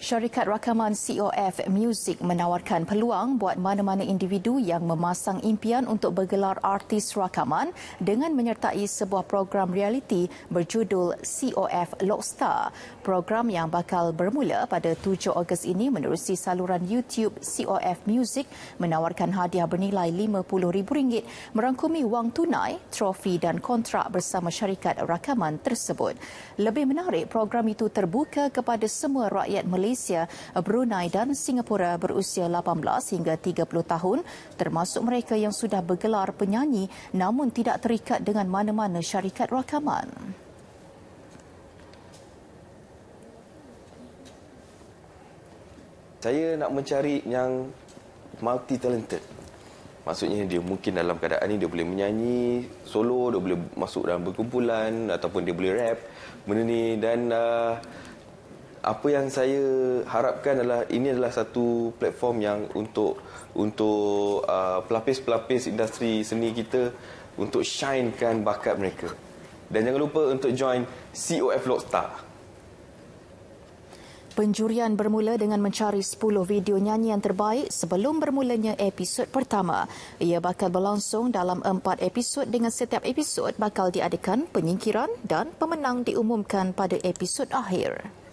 Syarikat rakaman COF Music menawarkan peluang buat mana-mana individu yang memasang impian untuk bergelar artis rakaman dengan menyertai sebuah program realiti berjudul COF Lockstar. Program yang bakal bermula pada 7 Ogos ini menerusi saluran YouTube COF Music menawarkan hadiah bernilai RM50,000 merangkumi wang tunai, trofi dan kontrak bersama syarikat rakaman tersebut. Lebih menarik, program itu terbuka kepada semua rakyat Malaysia Malaysia, Brunei dan Singapura berusia 18 hingga 30 tahun termasuk mereka yang sudah bergelar penyanyi namun tidak terikat dengan mana-mana syarikat rakaman. Saya nak mencari yang multi talented. Maksudnya dia mungkin dalam keadaan ini dia boleh menyanyi solo, dia boleh masuk dalam berkumpulan ataupun dia boleh rap benda dan uh, apa yang saya harapkan adalah ini adalah satu platform yang untuk untuk uh, pelapis-pelapis industri seni kita untuk shinekan bakat mereka. Dan jangan lupa untuk join COF Lockstar. Penjurian bermula dengan mencari 10 video nyanyi yang terbaik sebelum bermulanya episod pertama. Ia bakal berlangsung dalam 4 episod dengan setiap episod bakal diadakan penyingkiran dan pemenang diumumkan pada episod akhir.